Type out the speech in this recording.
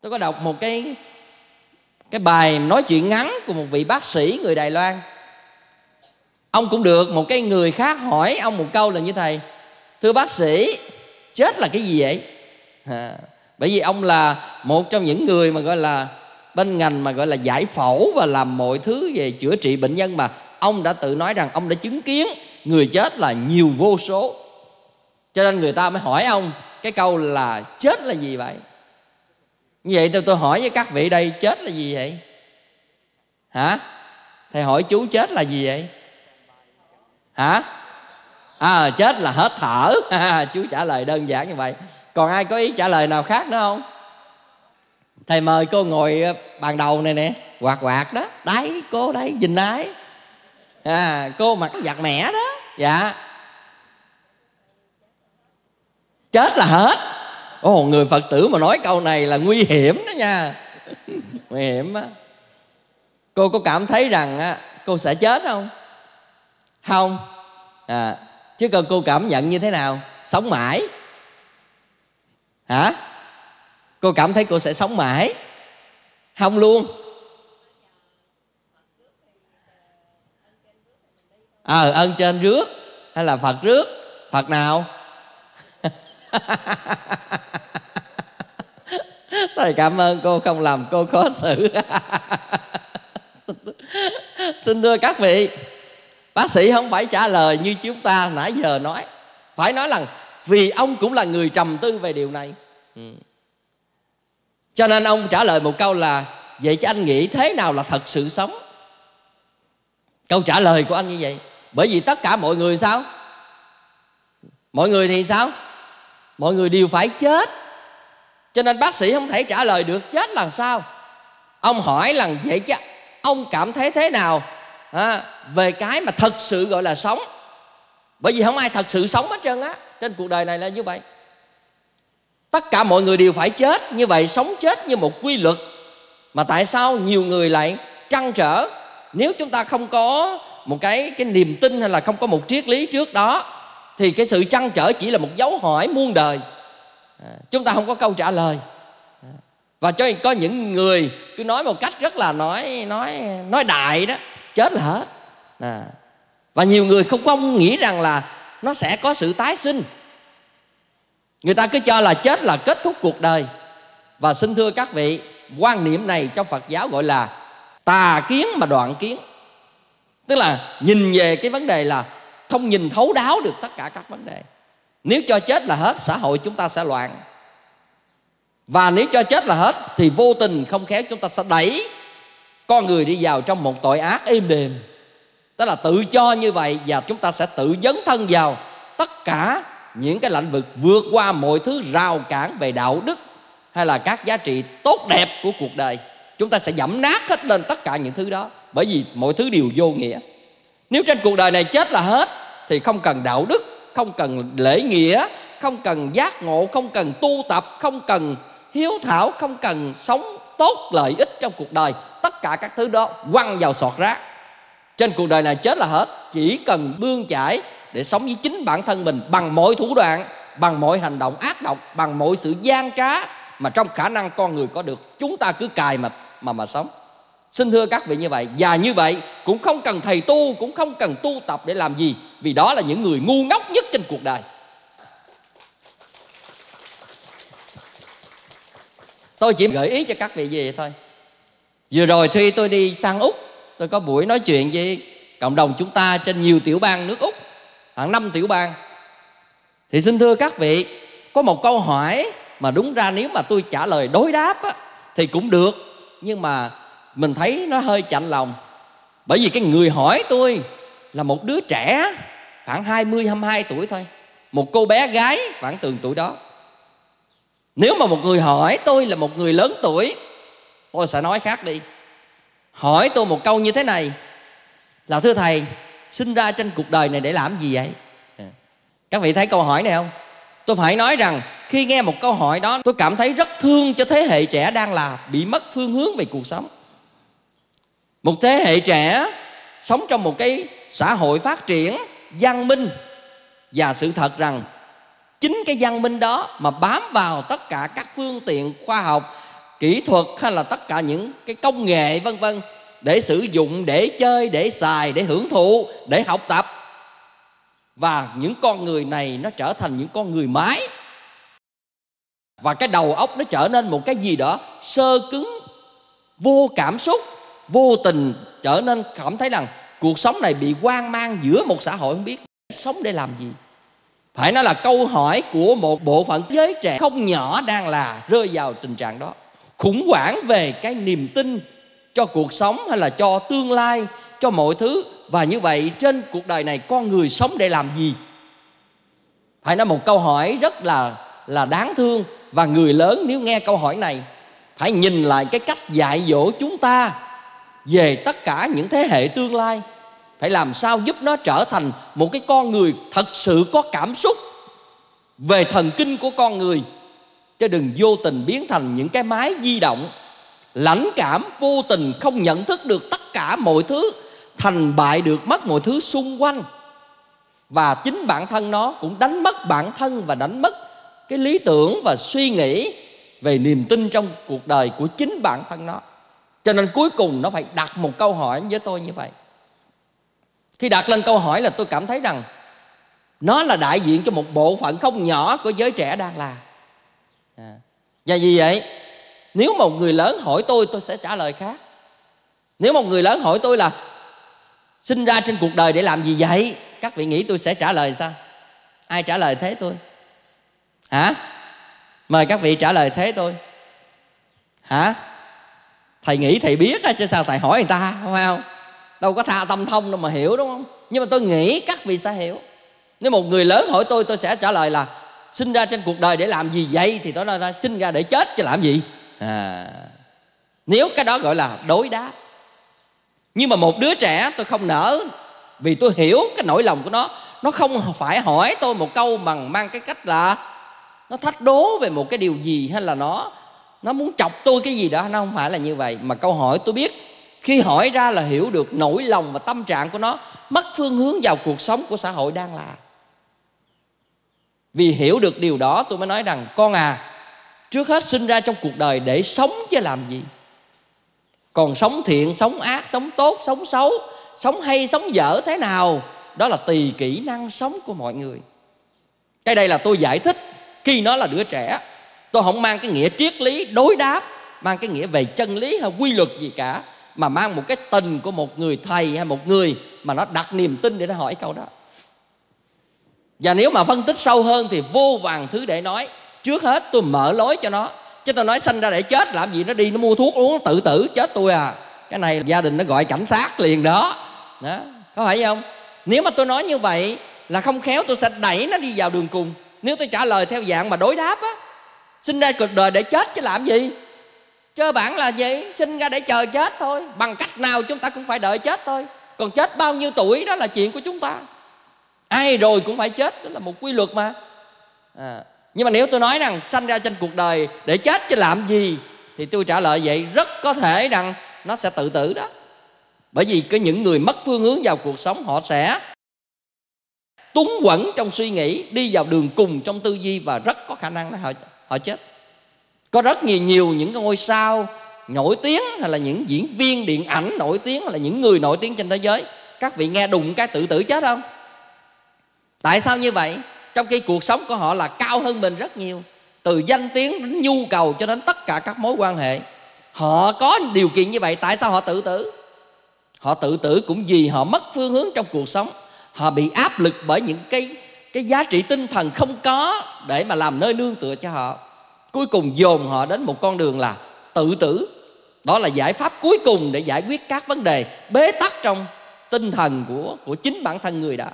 tôi có đọc một cái cái bài nói chuyện ngắn của một vị bác sĩ người Đài Loan ông cũng được một cái người khác hỏi ông một câu là như thầy thưa bác sĩ chết là cái gì vậy à, bởi vì ông là một trong những người mà gọi là bên ngành mà gọi là giải phẫu và làm mọi thứ về chữa trị bệnh nhân mà ông đã tự nói rằng ông đã chứng kiến người chết là nhiều vô số cho nên người ta mới hỏi ông cái câu là chết là gì vậy như vậy tôi tôi hỏi với các vị đây chết là gì vậy hả thầy hỏi chú chết là gì vậy hả à chết là hết thở chú trả lời đơn giản như vậy còn ai có ý trả lời nào khác nữa không thầy mời cô ngồi ờ, bàn đầu này nè quạt quạt đó đáy cô đấy nhìn đáy à, cô mặc giặt mẻ đó dạ chết là hết Ồ, người Phật tử mà nói câu này là nguy hiểm đó nha Nguy hiểm á Cô có cảm thấy rằng á, cô sẽ chết không? Không à, Chứ còn cô cảm nhận như thế nào? Sống mãi Hả? Cô cảm thấy cô sẽ sống mãi Không luôn Ờ, à, ơn trên rước Hay là Phật rước Phật nào? thầy cảm ơn cô không làm cô khó xử xin thưa các vị bác sĩ không phải trả lời như chúng ta nãy giờ nói phải nói rằng vì ông cũng là người trầm tư về điều này ừ. cho nên ông trả lời một câu là vậy chứ anh nghĩ thế nào là thật sự sống câu trả lời của anh như vậy bởi vì tất cả mọi người sao mọi người thì sao mọi người đều phải chết cho nên bác sĩ không thể trả lời được chết là sao ông hỏi là vậy chứ ông cảm thấy thế nào à, về cái mà thật sự gọi là sống bởi vì không ai thật sự sống hết trơn á trên cuộc đời này là như vậy tất cả mọi người đều phải chết như vậy sống chết như một quy luật mà tại sao nhiều người lại trăn trở nếu chúng ta không có một cái cái niềm tin hay là không có một triết lý trước đó thì cái sự trăn trở chỉ là một dấu hỏi muôn đời à, chúng ta không có câu trả lời à, và cho có những người cứ nói một cách rất là nói nói nói đại đó chết là hết à, và nhiều người không có nghĩ rằng là nó sẽ có sự tái sinh người ta cứ cho là chết là kết thúc cuộc đời và xin thưa các vị quan niệm này trong phật giáo gọi là tà kiến mà đoạn kiến tức là nhìn về cái vấn đề là không nhìn thấu đáo được tất cả các vấn đề nếu cho chết là hết xã hội chúng ta sẽ loạn và nếu cho chết là hết thì vô tình không khéo chúng ta sẽ đẩy con người đi vào trong một tội ác êm đềm tức là tự cho như vậy và chúng ta sẽ tự dấn thân vào tất cả những cái lãnh vực vượt qua mọi thứ rào cản về đạo đức hay là các giá trị tốt đẹp của cuộc đời chúng ta sẽ dẫm nát hết lên tất cả những thứ đó bởi vì mọi thứ đều vô nghĩa nếu trên cuộc đời này chết là hết thì không cần đạo đức không cần lễ nghĩa không cần giác ngộ không cần tu tập không cần hiếu thảo không cần sống tốt lợi ích trong cuộc đời tất cả các thứ đó quăng vào sọt rác trên cuộc đời này chết là hết chỉ cần bươn chải để sống với chính bản thân mình bằng mọi thủ đoạn bằng mọi hành động ác độc bằng mọi sự gian trá mà trong khả năng con người có được chúng ta cứ cài mà mà mà sống xin thưa các vị như vậy và như vậy cũng không cần thầy tu cũng không cần tu tập để làm gì vì đó là những người ngu ngốc nhất trên cuộc đời tôi chỉ gợi ý cho các vị về thôi vừa rồi thi tôi đi sang úc tôi có buổi nói chuyện với cộng đồng chúng ta trên nhiều tiểu bang nước úc khoảng 5 tiểu bang thì xin thưa các vị có một câu hỏi mà đúng ra nếu mà tôi trả lời đối đáp á, thì cũng được nhưng mà mình thấy nó hơi chạnh lòng bởi vì cái người hỏi tôi là một đứa trẻ khoảng 20 22 tuổi thôi, một cô bé gái khoảng tường tuổi đó. Nếu mà một người hỏi tôi là một người lớn tuổi, tôi sẽ nói khác đi. Hỏi tôi một câu như thế này là thưa thầy, sinh ra trên cuộc đời này để làm gì vậy? Các vị thấy câu hỏi này không? Tôi phải nói rằng khi nghe một câu hỏi đó tôi cảm thấy rất thương cho thế hệ trẻ đang là bị mất phương hướng về cuộc sống một thế hệ trẻ sống trong một cái xã hội phát triển văn minh và sự thật rằng chính cái văn minh đó mà bám vào tất cả các phương tiện khoa học kỹ thuật hay là tất cả những cái công nghệ vân vân để sử dụng để chơi để xài để hưởng thụ để học tập và những con người này nó trở thành những con người máy và cái đầu óc nó trở nên một cái gì đó sơ cứng vô cảm xúc vô tình trở nên cảm thấy rằng cuộc sống này bị quan mang giữa một xã hội không biết sống để làm gì phải nói là câu hỏi của một bộ phận giới trẻ không nhỏ đang là rơi vào tình trạng đó khủng hoảng về cái niềm tin cho cuộc sống hay là cho tương lai cho mọi thứ và như vậy trên cuộc đời này con người sống để làm gì phải nói một câu hỏi rất là là đáng thương và người lớn nếu nghe câu hỏi này phải nhìn lại cái cách dạy dỗ chúng ta về tất cả những thế hệ tương lai phải làm sao giúp nó trở thành một cái con người thật sự có cảm xúc về thần kinh của con người chứ đừng vô tình biến thành những cái máy di động lãnh cảm vô tình không nhận thức được tất cả mọi thứ thành bại được mất mọi thứ xung quanh và chính bản thân nó cũng đánh mất bản thân và đánh mất cái lý tưởng và suy nghĩ về niềm tin trong cuộc đời của chính bản thân nó cho nên cuối cùng nó phải đặt một câu hỏi với tôi như vậy khi đặt lên câu hỏi là tôi cảm thấy rằng nó là đại diện cho một bộ phận không nhỏ của giới trẻ đang là à, và vì vậy nếu một người lớn hỏi tôi tôi sẽ trả lời khác nếu một người lớn hỏi tôi là sinh ra trên cuộc đời để làm gì vậy các vị nghĩ tôi sẽ trả lời sao ai trả lời thế tôi hả mời các vị trả lời thế tôi hả thầy nghĩ thầy biết á chứ sao thầy hỏi người ta phải không đâu có tha tâm thông đâu mà hiểu đúng không nhưng mà tôi nghĩ các vị sẽ hiểu nếu một người lớn hỏi tôi tôi sẽ trả lời là sinh ra trên cuộc đời để làm gì vậy thì tôi nói là sinh ra để chết chứ làm gì à, nếu cái đó gọi là đối đáp nhưng mà một đứa trẻ tôi không nỡ vì tôi hiểu cái nỗi lòng của nó nó không phải hỏi tôi một câu bằng mang cái cách là nó thách đố về một cái điều gì hay là nó nó muốn chọc tôi cái gì đó nó không phải là như vậy mà câu hỏi tôi biết khi hỏi ra là hiểu được nỗi lòng và tâm trạng của nó mất phương hướng vào cuộc sống của xã hội đang là vì hiểu được điều đó tôi mới nói rằng con à trước hết sinh ra trong cuộc đời để sống chứ làm gì còn sống thiện sống ác sống tốt sống xấu sống hay sống dở thế nào đó là tùy kỹ năng sống của mọi người cái đây là tôi giải thích khi nó là đứa trẻ tôi không mang cái nghĩa triết lý đối đáp mang cái nghĩa về chân lý hay quy luật gì cả mà mang một cái tình của một người thầy hay một người mà nó đặt niềm tin để nó hỏi câu đó và nếu mà phân tích sâu hơn thì vô vàng thứ để nói trước hết tôi mở lối cho nó chứ tôi nói sanh ra để chết làm gì nó đi nó mua thuốc uống tự tử chết tôi à cái này gia đình nó gọi cảnh sát liền đó đó có phải không nếu mà tôi nói như vậy là không khéo tôi sẽ đẩy nó đi vào đường cùng nếu tôi trả lời theo dạng mà đối đáp á sinh ra cuộc đời để chết chứ làm gì cơ bản là vậy sinh ra để chờ chết thôi bằng cách nào chúng ta cũng phải đợi chết thôi còn chết bao nhiêu tuổi đó là chuyện của chúng ta ai rồi cũng phải chết đó là một quy luật mà à, nhưng mà nếu tôi nói rằng sinh ra trên cuộc đời để chết chứ làm gì thì tôi trả lời vậy rất có thể rằng nó sẽ tự tử đó bởi vì có những người mất phương hướng vào cuộc sống họ sẽ túng quẩn trong suy nghĩ đi vào đường cùng trong tư duy và rất có khả năng là họ họ chết có rất nhiều nhiều những ngôi sao nổi tiếng hay là những diễn viên điện ảnh nổi tiếng hay là những người nổi tiếng trên thế giới các vị nghe đùng cái tự tử chết không tại sao như vậy trong khi cuộc sống của họ là cao hơn mình rất nhiều từ danh tiếng đến nhu cầu cho đến tất cả các mối quan hệ họ có điều kiện như vậy tại sao họ tự tử họ tự tử cũng vì họ mất phương hướng trong cuộc sống họ bị áp lực bởi những cái cái giá trị tinh thần không có để mà làm nơi nương tựa cho họ cuối cùng dồn họ đến một con đường là tự tử đó là giải pháp cuối cùng để giải quyết các vấn đề bế tắc trong tinh thần của của chính bản thân người đã.